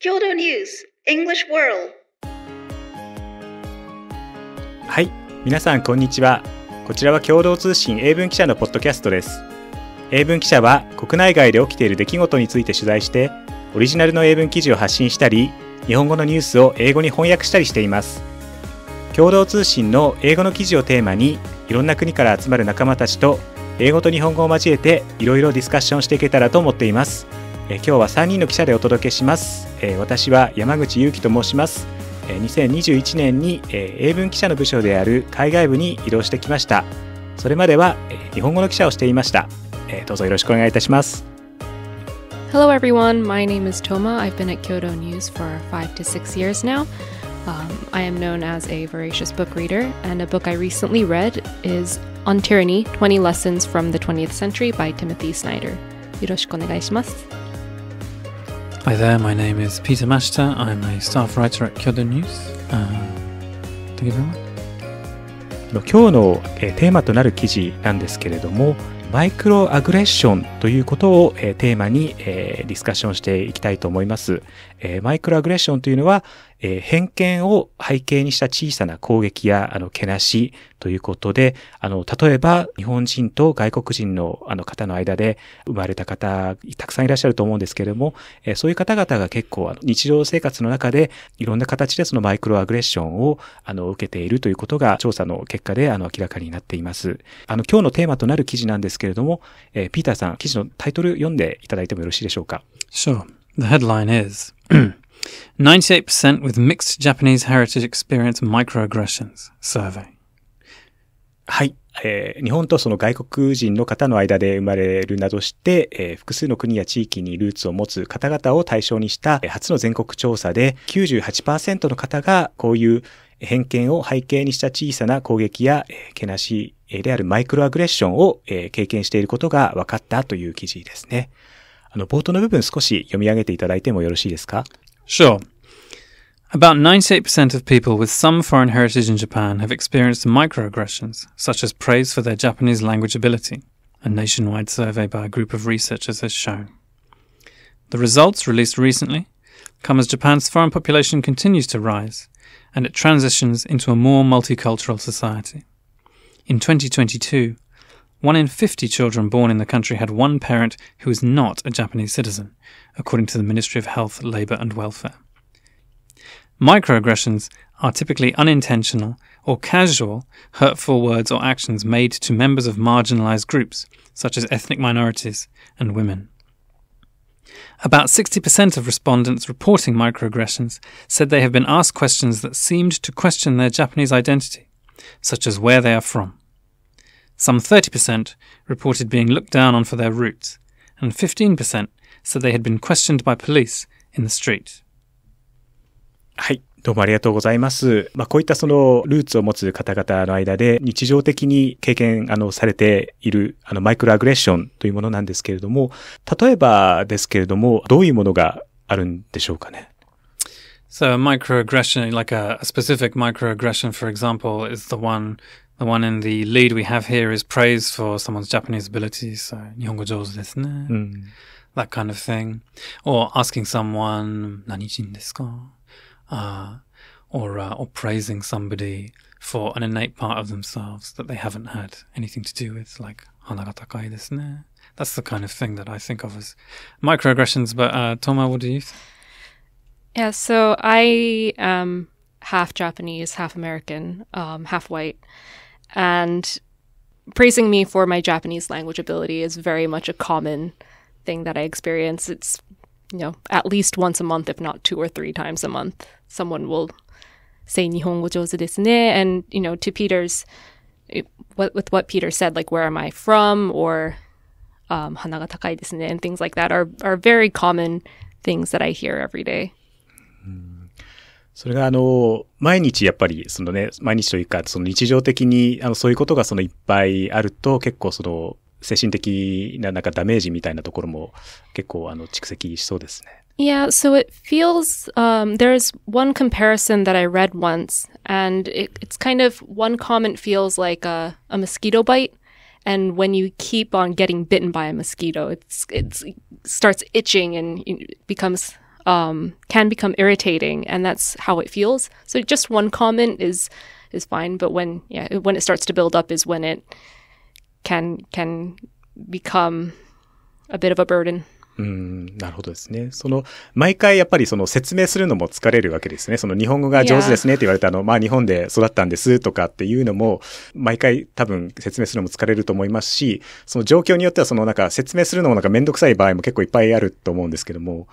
京都ニュース English World はい皆さんこんにちはこちらは共同通信英文記者のポッドキャストです英文記者は国内外で起きている出来事について取材してオリジナルの英文記事を発信したり日本語のニュースを英語に翻訳したりしています共同通信の英語の記事をテーマにいろんな国から集まる仲間たちと英語と日本語を交えていろいろディスカッションしていけたらと思っていますえ今日は3人の記者でお届けします、え私は山口裕樹と申します、え2021年に、え英文記者の部署である海外部に移動してきましたそれまでは、え日本語の記者をしていました、えどうぞよろしくお願いいたします Hello everyone, my name is Toma. I've been at Kyoto News for five to six years now. Um, I am known as a voracious book reader, and a book I recently read is On Tyranny 20 Lessons from the 20th Century by Timothy Snyder. よろしくお願いします。Hi there, my name is Peter Mashta. I'm a staff writer at Kyodo News.、Uh, thank you very much. 今日のテーマとなる記事なんですけれどもマイクロアグレッションということをテーマにディスカッションしていきたいと思います。マイクロアグレッションというのはえー、偏見を背景にした小さな攻撃や、あの、けなしということで、あの、例えば、日本人と外国人の、あの、方の間で生まれた方、たくさんいらっしゃると思うんですけれども、えー、そういう方々が結構、あの、日常生活の中で、いろんな形でそのマイクロアグレッションを、あの、受けているということが、調査の結果で、あの、明らかになっています。あの、今日のテーマとなる記事なんですけれども、えー、ピーターさん、記事のタイトル読んでいただいてもよろしいでしょうか。Sure. The headline is 98% with mixed Japanese heritage experience microaggressions survey. はい。えー、日本とその外国人の方の間で生まれるなどして、えー、複数の国や地域にルーツを持つ方々を対象にした初の全国調査で98%の方がこういう偏見を背景にした小さな攻撃や、えー、けなしであるマイクロアグレッションを、えー、経験していることが分かったという記事ですね。あの、冒頭の部分少し読み上げていただいてもよろしいですか Sure. About 98% of people with some foreign heritage in Japan have experienced microaggressions, such as praise for their Japanese language ability, a nationwide survey by a group of researchers has shown. The results, released recently, come as Japan's foreign population continues to rise and it transitions into a more multicultural society. In 2022, one in 50 children born in the country had one parent who was not a Japanese citizen, according to the Ministry of Health, Labour and Welfare. Microaggressions are typically unintentional or casual hurtful words or actions made to members of marginalized groups, such as ethnic minorities and women. About 60% of respondents reporting microaggressions said they have been asked questions that seemed to question their Japanese identity, such as where they are from. Some 30% reported being looked down on for their roots, and 15% said they had been questioned by police in the street. はい。どうもありがとうございます。まあ、こういったそのルーツを持つ方々の間で日常的に経験、あの、されている、あの、マイクロアグレッションというものなんですけれども、例えばですけれども、どういうものがあるんでしょうかね So a microaggression, like a, a specific microaggression, for example, is the one the one in the lead we have here is praised for someone's Japanese abilities, so Nihongo jōzu desu ne, mm. that kind of thing, or asking someone nani jin desu ka, uh, or uh, or praising somebody for an innate part of themselves that they haven't had anything to do with, like hanagatakai desu ne. That's the kind of thing that I think of as microaggressions. But uh, Toma, what do you? think? Yeah, so I am um, half Japanese, half American, um, half white. And praising me for my Japanese language ability is very much a common thing that I experience. It's, you know, at least once a month, if not two or three times a month, someone will say Nihongo jōzu desu ne. And, you know, to Peter's, what, with what Peter said, like, where am I from? Or, "Hanagata um, hanaga takai desu ne, and things like that are, are very common things that I hear every day. Mm. それがあの、毎日やっぱり、そのね、毎日というか、その日常的に、あの、そういうことがそのいっぱいあると、結構その、精神的ななんかダメージみたいなところも結構あの、蓄積しそうですね。Yeah, so it feels um, there's one comparison that I read once, and it, it's kind of one comment feels like a, a mosquito bite, and when you keep on getting bitten by a mosquito, it's it's it starts itching and it becomes um, can become irritating, and that's how it feels. So just one comment is is fine, but when yeah, when it starts to build up is when it can can become a bit of a burden. うん、なるほどですね。その、毎回やっぱりその説明するのも疲れるわけですね。その日本語が上手ですねって言われたの、まあ日本で育ったんですとかっていうのも、毎回多分説明するのも疲れると思いますし、その状況によってはそのなんか説明するのもなんかめんどくさい場合も結構いっぱいあると思うんですけども、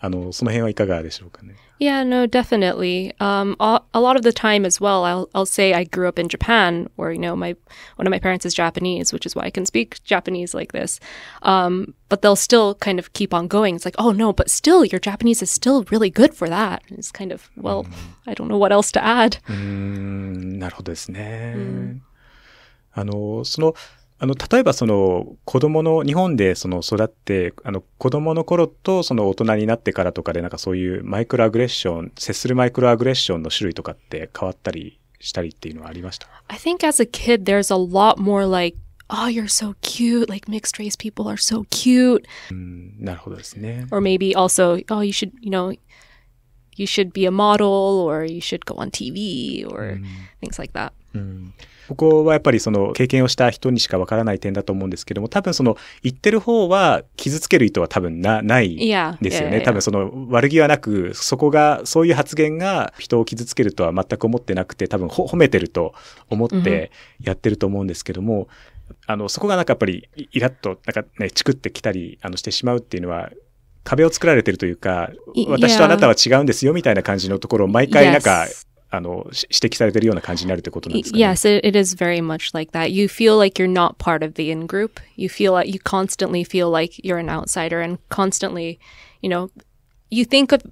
あの、その辺はいかがでしょうかね。Yeah, no, definitely. Um, a, lot of the time as well, I'll, I'll say I grew up in Japan, where, you know, my, one of my parents is Japanese, which is why I can speak Japanese like this. Um, but they'll still kind of keep on going. It's like, oh no, but still, your Japanese is still really good for that. It's kind of, well, mm. I don't know what else to add. Mm, なるほどですね。あの、その、あの、例えばその、子供の、日本でその育って、あの、子供の頃とその大人になってからとかでなんかそういうマイクロアグレッション、接するマイクロアグレッションの種類とかって変わったりしたりっていうのはありました ?I think as a kid there's a lot more like, oh you're so cute, like mixed race people are so cute. うん、なるほどですね。Or maybe also, oh you should, you know, you should be a model or you should go on TV or、things like that. うん、ここはやっぱりその経験をした人にしかわからない点だと思うんですけども、多分その言ってる方は傷つける意図は多分な、ないですよね。多分その悪気はなく、そこが、そういう発言が人を傷つけるとは全く思ってなくて、多分褒めてると思ってやってると思うんですけども、うん、あの、そこがなんかやっぱりイラッと、なんかね、チクってきたり、あの、してしまうっていうのは、壁を作られてるというか、私とあなたは違うんですよみたいな感じのところを毎回なんかあの指摘されてるような感じになるということなんですか、ね、Yes, it, it is very much like that. You feel like you're not part of the in group. You feel like you constantly feel like you're an outsider and constantly, you know, you think of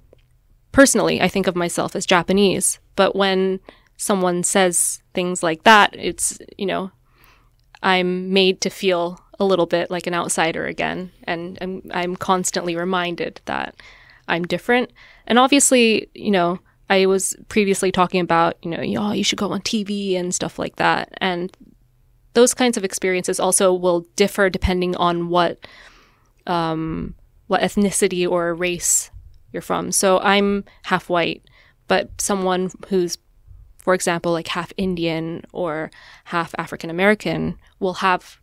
personally, I think of myself as Japanese, but when someone says things like that, it's, you know, I'm made to feel a little bit like an outsider again and i I'm constantly reminded that I'm different. And obviously, you know, I was previously talking about, you know, oh, you should go on TV and stuff like that. And those kinds of experiences also will differ depending on what um, what ethnicity or race you're from. So I'm half white, but someone who's, for example, like half Indian or half African American will have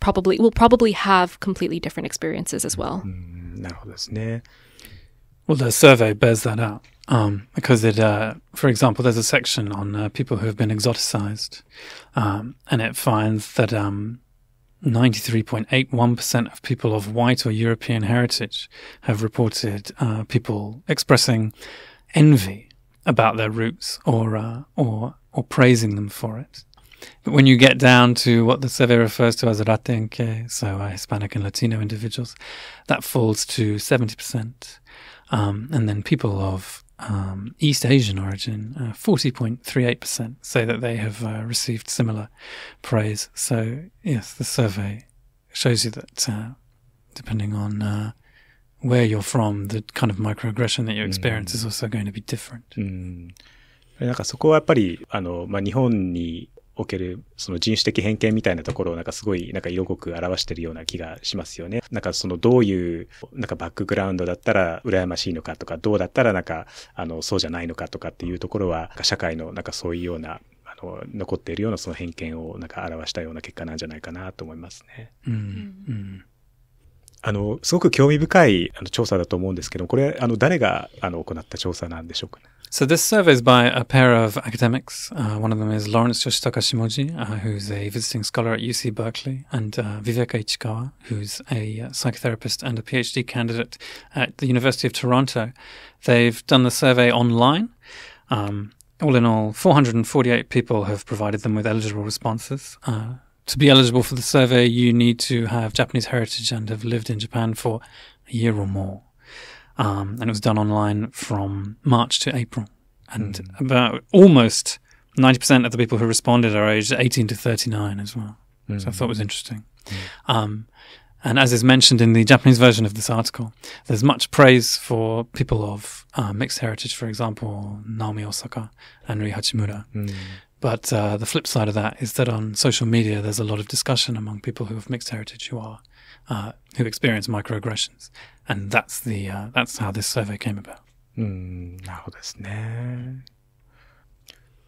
probably will probably have completely different experiences as well. Mm, well, the survey bears that out um, because it, uh, for example, there's a section on uh, people who have been exoticized, um, and it finds that 93.81% um, of people of white or European heritage have reported uh, people expressing envy about their roots or uh, or or praising them for it. But when you get down to what the survey refers to as ratenque, so uh, Hispanic and Latino individuals, that falls to 70%. Um, and then people of um, East Asian origin, uh, forty point three eight percent say that they have uh, received similar praise. So yes, the survey shows you that uh, depending on uh, where you're from, the kind of microaggression that you experience mm. is also going to be different. Mm. なんかそこはやっぱり、あの、まあ、日本におけるその人種的偏見みたいなところをなんかすごいなんか色濃く表してるような気がしますよね。なんかそのどういうなんかバックグラウンドだったら羨ましいのかとか、どうだったらなんかあのそうじゃないのかとかっていうところは、社会のなんかそういうようなあの残っているようなその偏見をなんか表したような結果なんじゃないかなと思いますね。うん、うん、あの、すごく興味深いあの調査だと思うんですけど、これ、あの、誰が、あの、行った調査なんでしょうかね。So this survey is by a pair of academics. Uh, one of them is Lawrence Yoshitaka Shimoji, uh, who's a visiting scholar at UC Berkeley, and uh, Viveka Ichikawa, who's a uh, psychotherapist and a PhD candidate at the University of Toronto. They've done the survey online. Um, all in all, 448 people have provided them with eligible responses. Uh, to be eligible for the survey, you need to have Japanese heritage and have lived in Japan for a year or more. Um, and it was done online from March to April. And mm. about almost 90% of the people who responded are aged 18 to 39 as well. Mm. So I thought it was hmm. interesting. Mm. Um, and as is mentioned in the Japanese version of this article, there's much praise for people of uh, mixed heritage, for example, Naomi Osaka and Rui Hachimura. Mm. But uh, the flip side of that is that on social media, there's a lot of discussion among people who have mixed heritage who are uh, who experience microaggressions, and that's the uh, that's how this survey came about. うんなるほどですね。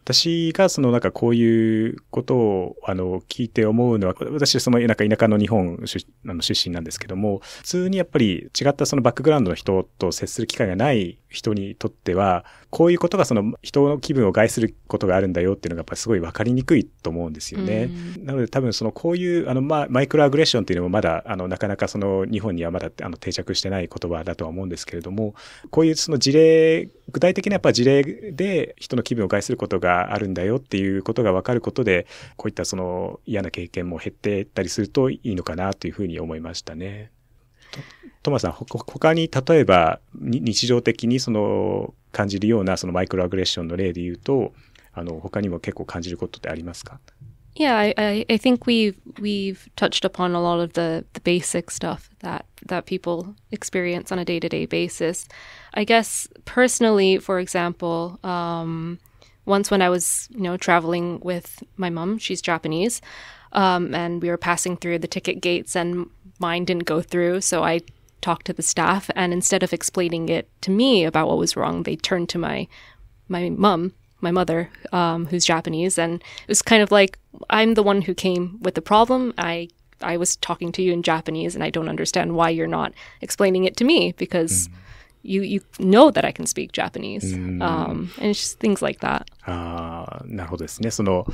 私がそのなんかこういうことをあの聞いて思うのは、私そのなんか田舎の日本出あの出身なんですけども、普通にやっぱり違ったそのバックグラウンドの人と接する機会がない人にとっては、こういうことがその人の気分を害することがあるんだよっていうのがやっぱりすごい分かりにくいと思うんですよね。うん、なので多分そのこういうあのまあマイクロアグレッションっていうのもまだあのなかなかその日本にはまだあの定着してない言葉だとは思うんですけれども、こういうその事例、具体的なやっぱ事例で人の気分を害することがあるんだよっていうことが分かることで、こういったその嫌な経験も減っていったりするといいのかなというふうに思いましたね。トマさん、他に例えば日常的にその感じるようなそのマイクロアグレッションの例で言うと、あの、他にも結構感じることってありますか Yeah, I, I, I think we've we've touched upon a lot of the, the basic stuff that that people experience on a day to day basis. I guess personally, for example, um, once when I was you know traveling with my mom, she's Japanese, um, and we were passing through the ticket gates, and mine didn't go through, so I talk to the staff and instead of explaining it to me about what was wrong they turned to my my mum my mother um, who's japanese and it was kind of like i'm the one who came with the problem i i was talking to you in japanese and i don't understand why you're not explaining it to me because mm. You, you know that I can speak Japanese. Mm. Um, and it's just things like that. ああ、なるほどですね。その、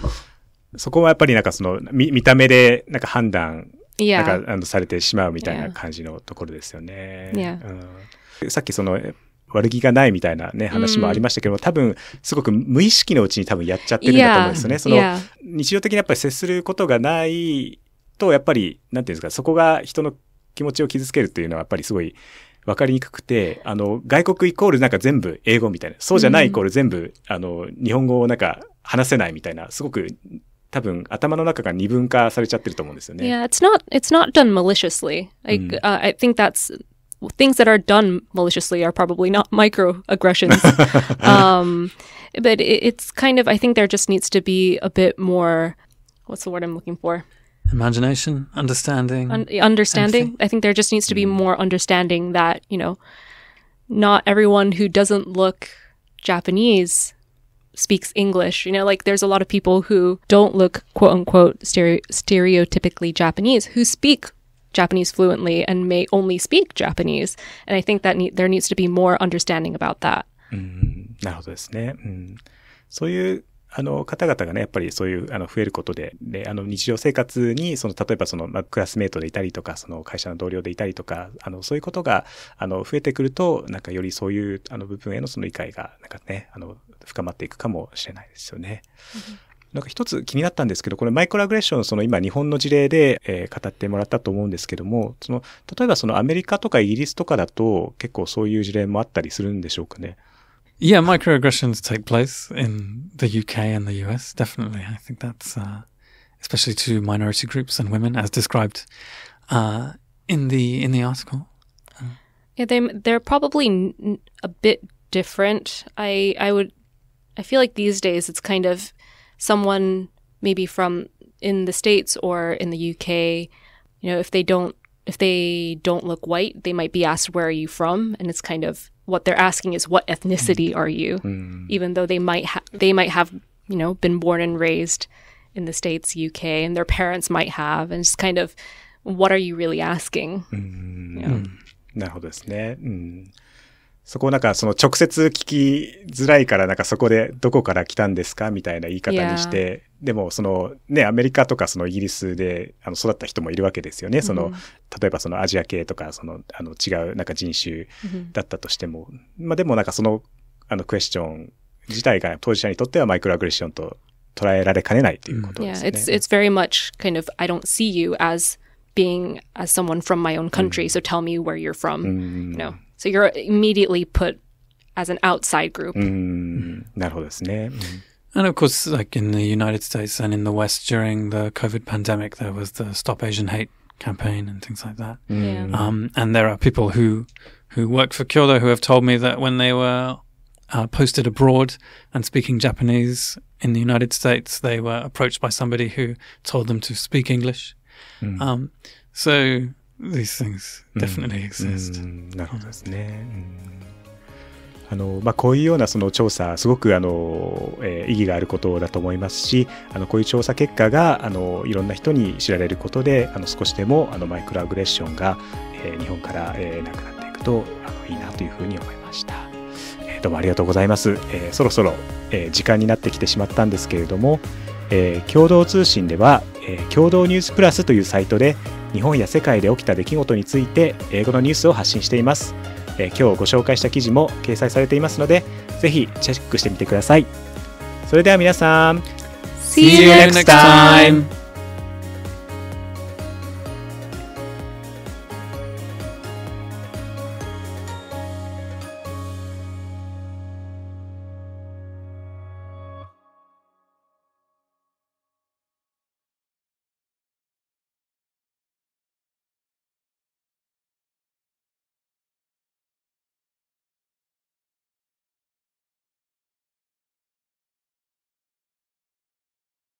そこはやっぱりなんかその、見、見た目でなんか判断 ah, yeah. なんかあのされてしまうみたいな感じのところですよね。うん、さっきその悪気がないみたいなね、話もありましたけども、多分、すごく無意識のうちに多分やっちゃってるんだと思うんですよね。その、日常的にやっぱり接することがないと、やっぱり、なんていうんですか、そこが人の気持ちを傷つけるっていうのは、やっぱりすごい、わかりにくくて、あの、外国イコールなんか全部英語みたいな、そうじゃないイコール全部、あの、日本語をなんか話せないみたいな、すごく多分頭の中が二分化されちゃってると思うんですよね。Yeah, it's not, it's not done maliciously. I,、うん mm. uh, I think that's things that are done maliciously are probably not microaggressions. um, but it's kind of, I think there just needs to be a bit more, what's the word I'm looking for? Imagination, understanding. Un understanding. I think there just needs to be mm. more understanding that, you know, not everyone who doesn't look Japanese speaks English. You know, like there's a lot of people who don't look quote unquote stere- stereotypically Japanese who speak Japanese fluently and may only speak Japanese. And I think that ne- there needs to be more understanding about that. うん、なるほどですね。うん、そういうあの方々がね、やっぱりそういうあの増えることで、で、あの日常生活に、その例えばその、まあ、クラスメートでいたりとか、その会社の同僚でいたりとか、あのそういうことが、あの増えてくると、なんかよりそういうあの部分へのその理解が、なんかね、あの mm-hmm. 深まっていくかもしれないですよね。なんか一つ気になったんですけど、これマイクロアグレッション、その今日本の事例で、えー、語ってもらったと思うんですけども、その、例えばそのアメリカとかイギリスとかだと結構そういう事例もあったりするんでしょうかね。Yeah, microaggressions take place in the UK and the US, definitely. I think that's, uh, especially to minority groups and women as described, uh, in the, in the article. Yeah, they, they're probably a bit different. I, I would I feel like these days it's kind of someone maybe from in the states or in the UK, you know, if they don't if they don't look white, they might be asked where are you from, and it's kind of what they're asking is what ethnicity mm. are you, mm. even though they might ha- they might have you know been born and raised in the states, UK, and their parents might have, and it's kind of what are you really asking? Mm. You そこをなんかその直接聞きづらいからなんかそこでどこから来たんですかみたいな言い方にして、でもそのね、アメリカとかそのイギリスであの育った人もいるわけですよね。その、うん、例えばそのアジア系とかそのあの違うなんか人種だったとしても、うん、まあでもなんかそのあのクエスチョン自体が当事者にとってはマイクロアグレッションと捉えられかねないということですね。Yeah, it's, it's very much kind of I don't see you as being as someone from my own country, so tell me where you're from. You know, So you're immediately put as an outside group. Mm, mm. And of course, like in the United States and in the West during the COVID pandemic, there was the Stop Asian Hate campaign and things like that. Mm. Yeah. Um, and there are people who who work for Kyoto who have told me that when they were uh, posted abroad and speaking Japanese in the United States, they were approached by somebody who told them to speak English. Mm. Um, so these things definitely exist. なるほどですね。あのまあ、こういうようなその調査、すごくあの、えー、意義があることだと思いますし、あのこういう調査結果があのいろんな人に知られることで、あの少しでもあのマイクロアグレッションが、えー、日本から、えー、なくなっていくとあのいいなというふうに思いました。えー、どうもありがとうございます。えー、そろそろ、えー、時間になってきてしまったんですけれども、えー、共同通信ではえー、共同ニュースプラスというサイトで日本や世界で起きた出来事について英語のニュースを発信しています、えー、今日ご紹介した記事も掲載されていますのでぜひチェックしてみてくださいそれでは皆さん See you next time!